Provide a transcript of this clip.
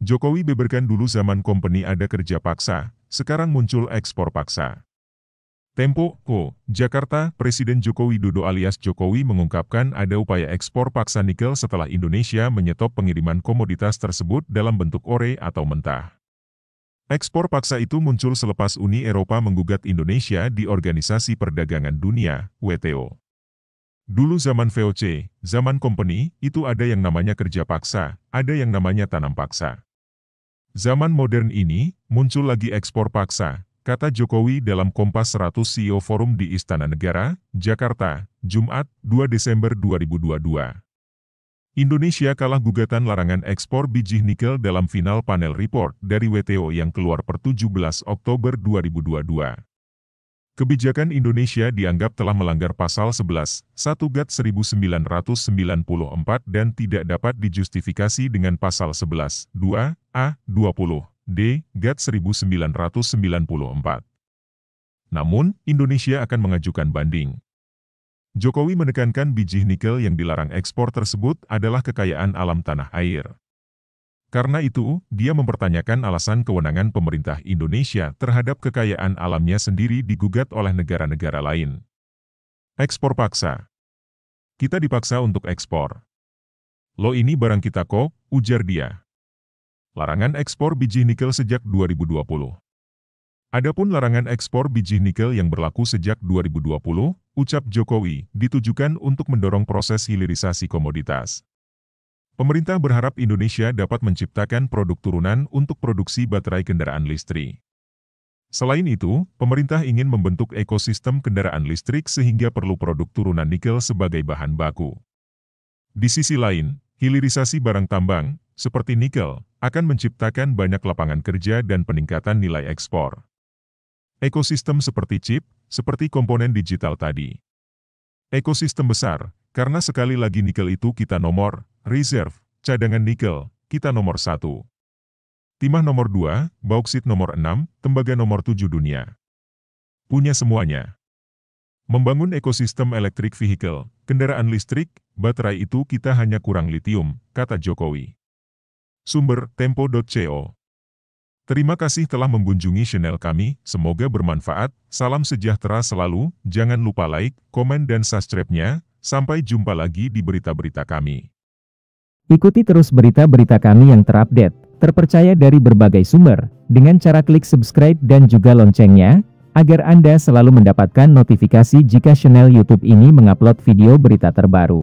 Jokowi beberkan dulu zaman company ada kerja paksa, sekarang muncul ekspor paksa. Tempo, Ko, Jakarta, Presiden Jokowi Dodo alias Jokowi mengungkapkan ada upaya ekspor paksa nikel setelah Indonesia menyetop pengiriman komoditas tersebut dalam bentuk ore atau mentah. Ekspor paksa itu muncul selepas Uni Eropa menggugat Indonesia di Organisasi Perdagangan Dunia, WTO. Dulu zaman VOC, zaman company, itu ada yang namanya kerja paksa, ada yang namanya tanam paksa. Zaman modern ini, muncul lagi ekspor paksa, kata Jokowi dalam Kompas 100 CEO Forum di Istana Negara, Jakarta, Jumat, 2 Desember 2022. Indonesia kalah gugatan larangan ekspor biji nikel dalam final panel report dari WTO yang keluar per 17 Oktober 2022. Kebijakan Indonesia dianggap telah melanggar pasal 11, 1 GAT 1994 dan tidak dapat dijustifikasi dengan pasal 11, 2, A, 20, D, GAT 1994. Namun, Indonesia akan mengajukan banding. Jokowi menekankan biji nikel yang dilarang ekspor tersebut adalah kekayaan alam tanah air. Karena itu, dia mempertanyakan alasan kewenangan pemerintah Indonesia terhadap kekayaan alamnya sendiri digugat oleh negara-negara lain. Ekspor paksa. Kita dipaksa untuk ekspor. Lo ini barang kita kok, ujar dia. Larangan ekspor biji nikel sejak 2020. Adapun larangan ekspor biji nikel yang berlaku sejak 2020, ucap Jokowi, ditujukan untuk mendorong proses hilirisasi komoditas. Pemerintah berharap Indonesia dapat menciptakan produk turunan untuk produksi baterai kendaraan listrik. Selain itu, pemerintah ingin membentuk ekosistem kendaraan listrik sehingga perlu produk turunan nikel sebagai bahan baku. Di sisi lain, hilirisasi barang tambang, seperti nikel, akan menciptakan banyak lapangan kerja dan peningkatan nilai ekspor. Ekosistem seperti chip, seperti komponen digital tadi. Ekosistem besar, karena sekali lagi nikel itu kita nomor, reserve, cadangan nikel, kita nomor satu. Timah nomor dua, bauksit nomor enam, tembaga nomor tujuh dunia. Punya semuanya. Membangun ekosistem elektrik vehicle, kendaraan listrik, baterai itu kita hanya kurang litium, kata Jokowi. Sumber, tempo.co Terima kasih telah mengunjungi channel kami, semoga bermanfaat, salam sejahtera selalu, jangan lupa like, komen dan subscribe-nya, sampai jumpa lagi di berita-berita kami. Ikuti terus berita-berita kami yang terupdate, terpercaya dari berbagai sumber, dengan cara klik subscribe dan juga loncengnya, agar Anda selalu mendapatkan notifikasi jika channel YouTube ini mengupload video berita terbaru.